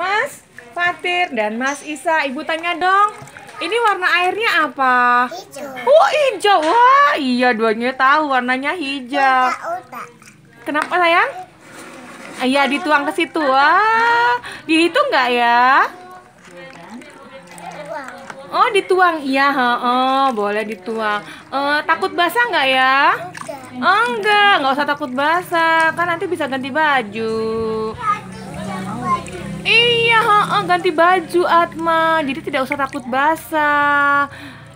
Mas Fatir dan Mas Isa. Ibu tanya dong, ini warna airnya apa? Hijau. Oh, hijau. Wah, iya duanya tahu warnanya hijau. Uta, uta. Kenapa sayang? Iya, dituang ke situ. Wah, dihitung nggak ya? Oh, dituang. Iya, oh, boleh dituang. Uh, takut basah nggak ya? Enggak. Oh, enggak, nggak usah takut basah. Kan nanti bisa ganti baju. Iya, ganti baju Atma. Jadi tidak usah takut basah.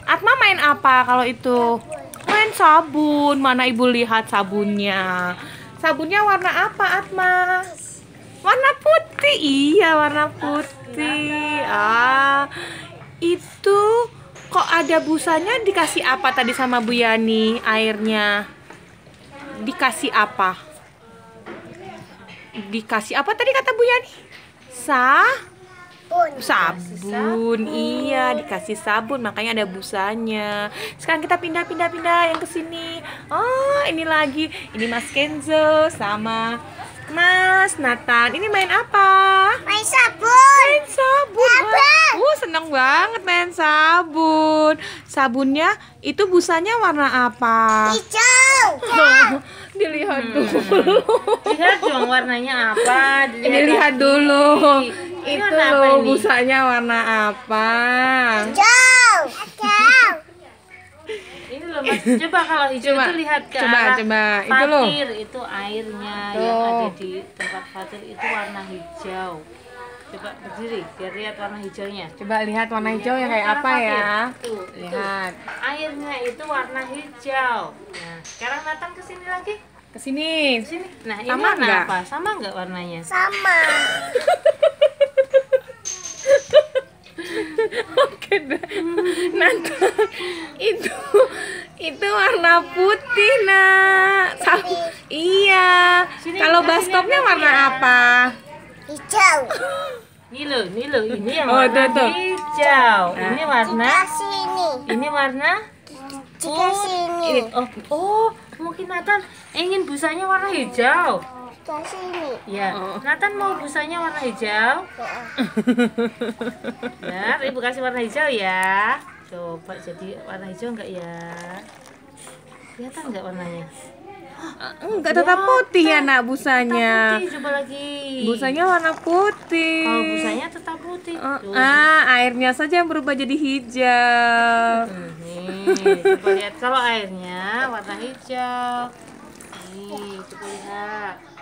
Atma main apa kalau itu? Main sabun. Mana Ibu lihat sabunnya? Sabunnya warna apa, Atma? Warna putih. Iya, warna putih. Ah. Itu kok ada busanya dikasih apa tadi sama Bu Yani airnya? Dikasih apa? Dikasih apa tadi kata Bu Yani? sabun. Sabun, iya dikasih sabun makanya ada busanya. Sekarang kita pindah-pindah-pindah yang ke sini. Oh, ini lagi. Ini Mas Kenzo sama Mas Nathan. Ini main apa? Main sabun. Main sabun. Sabun. Uh, seneng banget main sabun sabunnya itu busanya warna apa? Hijau. Dilihat hmm. dulu. Hmm. dong warnanya apa. Dilihat, Dilihat dulu. Ini itu warna busanya warna apa? Hijau. Hijau. ini loh coba kalau hijau coba, itu lihat ke coba, arah coba. Fatir, itu loh. itu airnya tuh. yang ada oh. di tempat fatir itu warna hijau coba berdiri biar lihat warna hijaunya coba lihat warna iya, hijau yang kayak apa papir. ya tuh, lihat tuh. airnya itu warna hijau nah sekarang Nathan sini lagi ke sini nah ini sama warna enggak? apa sama nggak warnanya sama Oke deh Nanti itu itu warna putih nak. Sama, iya. Kalau bastopnya warna apa? Hijau. Ini loh, ini loh, ini yang oh, warna itu, hijau. Nah. Ini warna sini. Ini warna Jika sini. Hmm, oh, oh, mungkin Nathan ingin busanya warna hijau. Jika sini. Ya, oh. Nathan mau busanya warna hijau. nah, Ibu kasih warna hijau ya. Coba jadi warna hijau enggak ya? Kelihatan enggak warnanya? enggak oh, tetap ya, putih ya nak busanya putih coba lagi busanya warna putih oh, busanya tetap putih uh, ah airnya saja yang berubah jadi hijau hmm, nih, coba lihat kalau airnya warna hijau nih coba lihat